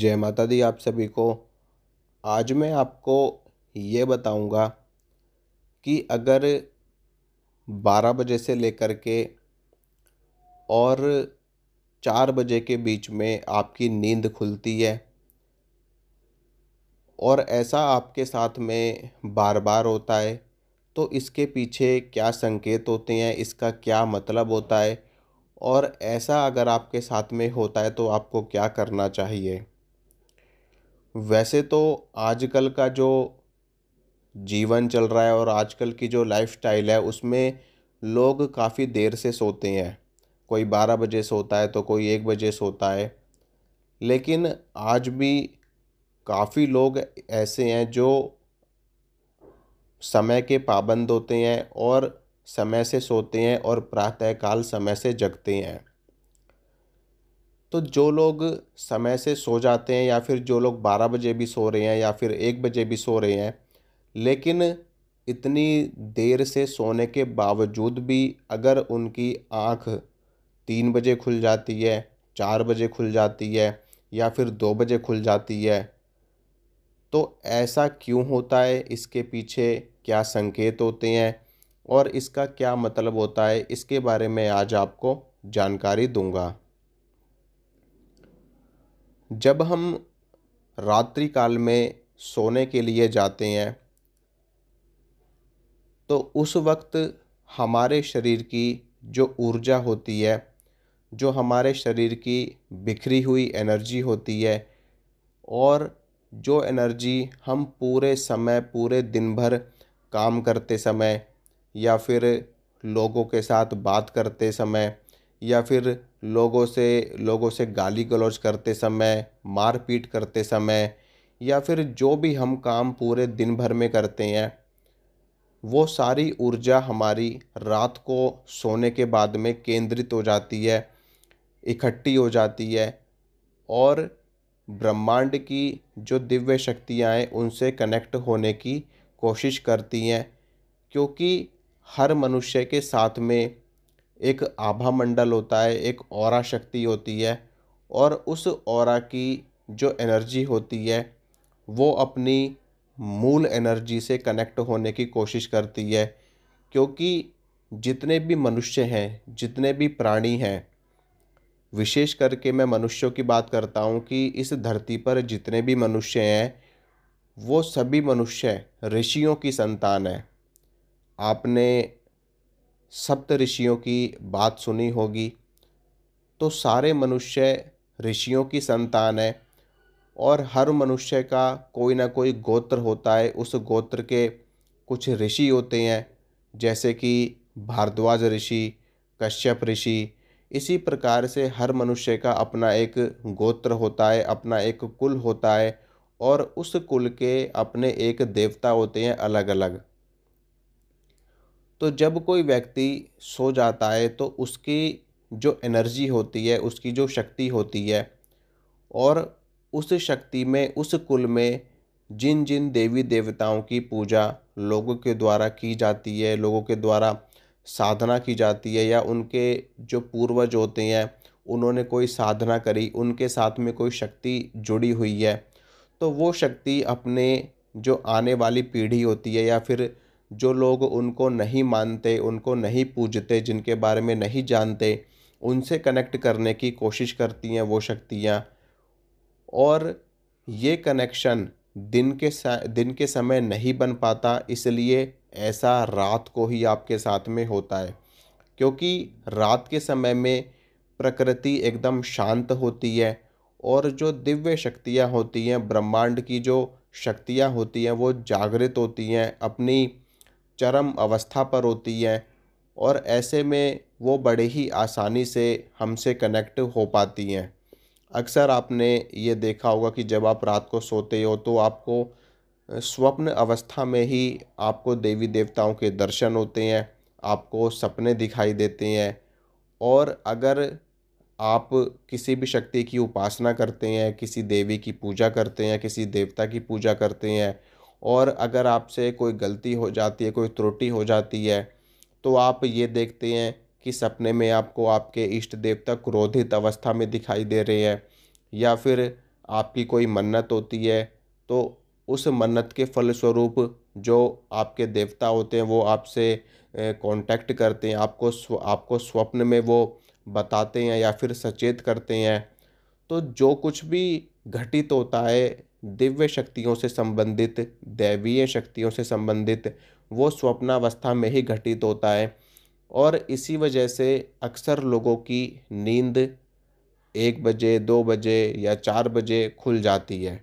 जय माता दी आप सभी को आज मैं आपको ये बताऊंगा कि अगर 12 बजे से लेकर के और 4 बजे के बीच में आपकी नींद खुलती है और ऐसा आपके साथ में बार बार होता है तो इसके पीछे क्या संकेत होते हैं इसका क्या मतलब होता है और ऐसा अगर आपके साथ में होता है तो आपको क्या करना चाहिए वैसे तो आजकल का जो जीवन चल रहा है और आजकल की जो लाइफस्टाइल है उसमें लोग काफ़ी देर से सोते हैं कोई बारह बजे सोता है तो कोई एक बजे सोता है लेकिन आज भी काफ़ी लोग ऐसे हैं जो समय के पाबंद होते हैं और समय से सोते हैं और प्रातःकाल समय से जगते हैं तो जो लोग समय से सो जाते हैं या फिर जो लोग बारह बजे भी सो रहे हैं या फिर एक बजे भी सो रहे हैं लेकिन इतनी देर से सोने के बावजूद भी अगर उनकी आँख तीन बजे खुल जाती है चार बजे खुल जाती है या फिर दो बजे खुल जाती है तो ऐसा क्यों होता है इसके पीछे क्या संकेत होते हैं और इसका क्या मतलब होता है इसके बारे में आज आपको जानकारी दूंगा जब हम रात्रि काल में सोने के लिए जाते हैं तो उस वक्त हमारे शरीर की जो ऊर्जा होती है जो हमारे शरीर की बिखरी हुई एनर्जी होती है और जो एनर्जी हम पूरे समय पूरे दिन भर काम करते समय या फिर लोगों के साथ बात करते समय या फिर लोगों से लोगों से गाली गलौज करते समय मारपीट करते समय या फिर जो भी हम काम पूरे दिन भर में करते हैं वो सारी ऊर्जा हमारी रात को सोने के बाद में केंद्रित हो जाती है इकट्ठी हो जाती है और ब्रह्मांड की जो दिव्य शक्तियाँ हैं उनसे कनेक्ट होने की कोशिश करती हैं क्योंकि हर मनुष्य के साथ में एक आभा मंडल होता है एक और शक्ति होती है और उस और की जो एनर्जी होती है वो अपनी मूल एनर्जी से कनेक्ट होने की कोशिश करती है क्योंकि जितने भी मनुष्य हैं जितने भी प्राणी हैं विशेष करके मैं मनुष्यों की बात करता हूँ कि इस धरती पर जितने भी मनुष्य हैं वो सभी मनुष्य ऋषियों की संतान है आपने सप्त ऋषियों की बात सुनी होगी तो सारे मनुष्य ऋषियों की संतान है और हर मनुष्य का कोई ना कोई गोत्र होता है उस गोत्र के कुछ ऋषि होते हैं जैसे कि भारद्वाज ऋषि कश्यप ऋषि इसी प्रकार से हर मनुष्य का अपना एक गोत्र होता है अपना एक कुल होता है और उस कुल के अपने एक देवता होते हैं अलग अलग तो जब कोई व्यक्ति सो जाता है तो उसकी जो एनर्जी होती है उसकी जो शक्ति होती है और उस शक्ति में उस कुल में जिन जिन देवी देवताओं की पूजा लोगों के द्वारा की जाती है लोगों के द्वारा साधना की जाती है या उनके जो पूर्वज होते हैं उन्होंने कोई साधना करी उनके साथ में कोई शक्ति जुड़ी हुई है तो वो शक्ति अपने जो आने वाली पीढ़ी होती है या फिर जो लोग उनको नहीं मानते उनको नहीं पूजते जिनके बारे में नहीं जानते उनसे कनेक्ट करने की कोशिश करती हैं वो शक्तियाँ और ये कनेक्शन दिन के दिन के समय नहीं बन पाता इसलिए ऐसा रात को ही आपके साथ में होता है क्योंकि रात के समय में प्रकृति एकदम शांत होती है और जो दिव्य शक्तियाँ होती हैं ब्रह्मांड की जो शक्तियाँ होती हैं वो जागृत होती हैं अपनी चरम अवस्था पर होती हैं और ऐसे में वो बड़े ही आसानी से हमसे कनेक्ट हो पाती हैं अक्सर आपने ये देखा होगा कि जब आप रात को सोते हो तो आपको स्वप्न अवस्था में ही आपको देवी देवताओं के दर्शन होते हैं आपको सपने दिखाई देते हैं और अगर आप किसी भी शक्ति की उपासना करते हैं किसी देवी की पूजा करते हैं किसी देवता की पूजा करते हैं और अगर आपसे कोई गलती हो जाती है कोई त्रुटि हो जाती है तो आप ये देखते हैं कि सपने में आपको आपके इष्ट देवता क्रोधित अवस्था में दिखाई दे रहे हैं या फिर आपकी कोई मन्नत होती है तो उस मन्नत के फलस्वरूप जो आपके देवता होते हैं वो आपसे कांटेक्ट करते हैं आपको स्व, आपको स्वप्न में वो बताते हैं या फिर सचेत करते हैं तो जो कुछ भी घटित होता है दिव्य शक्तियों से संबंधित दैवीय शक्तियों से संबंधित वो स्वप्नावस्था में ही घटित होता है और इसी वजह से अक्सर लोगों की नींद एक बजे दो बजे या चार बजे खुल जाती है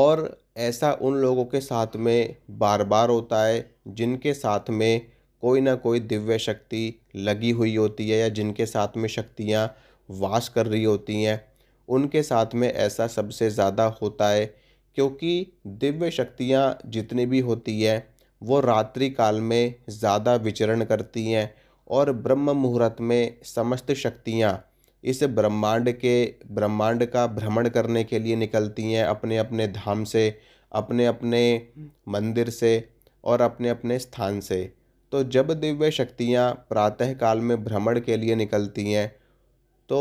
और ऐसा उन लोगों के साथ में बार बार होता है जिनके साथ में कोई ना कोई दिव्य शक्ति लगी हुई होती है या जिनके साथ में शक्तियाँ वास कर रही होती हैं उनके साथ में ऐसा सबसे ज़्यादा होता है क्योंकि दिव्य शक्तियाँ जितनी भी होती है वो रात्रि काल में ज़्यादा विचरण करती हैं और ब्रह्म मुहूर्त में समस्त शक्तियाँ इस ब्रह्मांड के ब्रह्मांड का भ्रमण करने के लिए निकलती हैं अपने अपने धाम से अपने अपने मंदिर से और अपने अपने स्थान से तो जब दिव्य शक्तियाँ प्रातः काल में भ्रमण के लिए निकलती हैं तो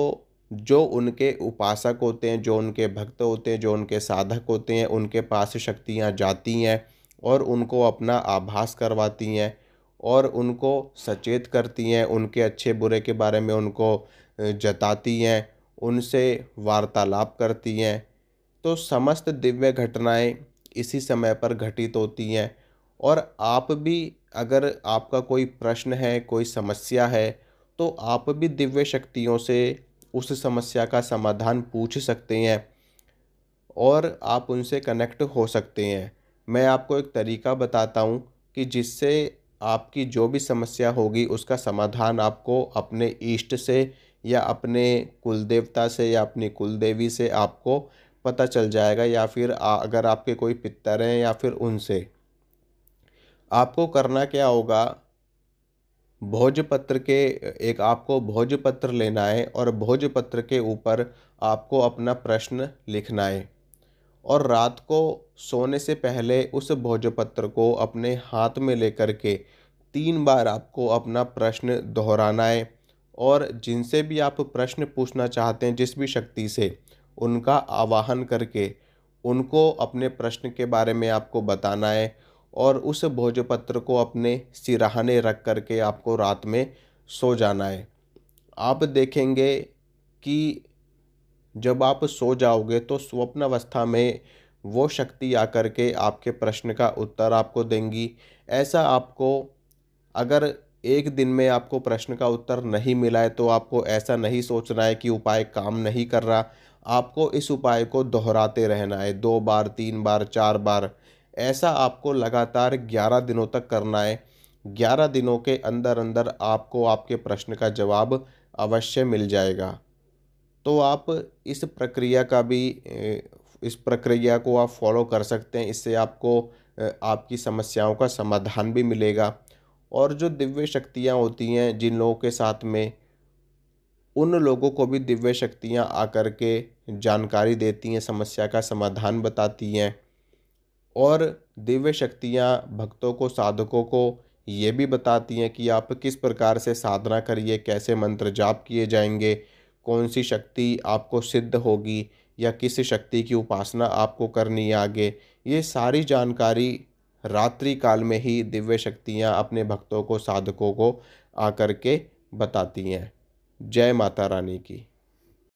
जो उनके उपासक होते हैं जो उनके भक्त होते हैं जो उनके साधक होते हैं उनके पास शक्तियाँ जाती हैं और उनको अपना आभास करवाती हैं और उनको सचेत करती हैं उनके अच्छे बुरे के बारे में उनको जताती हैं उनसे वार्तालाप करती हैं तो समस्त दिव्य घटनाएं इसी समय पर घटित होती हैं और आप भी अगर आपका कोई प्रश्न है कोई समस्या है तो आप भी दिव्य शक्तियों से उस समस्या का समाधान पूछ सकते हैं और आप उनसे कनेक्ट हो सकते हैं मैं आपको एक तरीका बताता हूँ कि जिससे आपकी जो भी समस्या होगी उसका समाधान आपको अपने इष्ट से या अपने कुल देवता से या अपनी कुल देवी से आपको पता चल जाएगा या फिर अगर आपके कोई पितर हैं या फिर उनसे आपको करना क्या होगा भोजपत्र के एक आपको भोजपत्र लेना है और भोजपत्र के ऊपर आपको अपना प्रश्न लिखना है और रात को सोने से पहले उस भोजपत्र को अपने हाथ में लेकर के तीन बार आपको अपना प्रश्न दोहराना है और जिनसे भी आप प्रश्न पूछना चाहते हैं जिस भी शक्ति से उनका आवाहन करके उनको अपने प्रश्न के बारे में आपको बताना है और उस भोजपत्र को अपने सिराहाने रख कर के आपको रात में सो जाना है आप देखेंगे कि जब आप सो जाओगे तो स्वप्न अवस्था में वो शक्ति आकर के आपके प्रश्न का उत्तर आपको देंगी ऐसा आपको अगर एक दिन में आपको प्रश्न का उत्तर नहीं मिला है तो आपको ऐसा नहीं सोचना है कि उपाय काम नहीं कर रहा आपको इस उपाय को दोहराते रहना है दो बार तीन बार चार बार ऐसा आपको लगातार ग्यारह दिनों तक करना है ग्यारह दिनों के अंदर अंदर आपको आपके प्रश्न का जवाब अवश्य मिल जाएगा तो आप इस प्रक्रिया का भी इस प्रक्रिया को आप फॉलो कर सकते हैं इससे आपको आपकी समस्याओं का समाधान भी मिलेगा और जो दिव्य शक्तियाँ होती हैं जिन लोगों के साथ में उन लोगों को भी दिव्य शक्तियाँ आकर के जानकारी देती हैं समस्या का समाधान बताती हैं और दिव्य शक्तियाँ भक्तों को साधकों को ये भी बताती हैं कि आप किस प्रकार से साधना करिए कैसे मंत्र जाप किए जाएंगे कौन सी शक्ति आपको सिद्ध होगी या किस शक्ति की उपासना आपको करनी है आगे ये सारी जानकारी रात्रि काल में ही दिव्य शक्तियाँ अपने भक्तों को साधकों को आकर के बताती हैं जय माता रानी की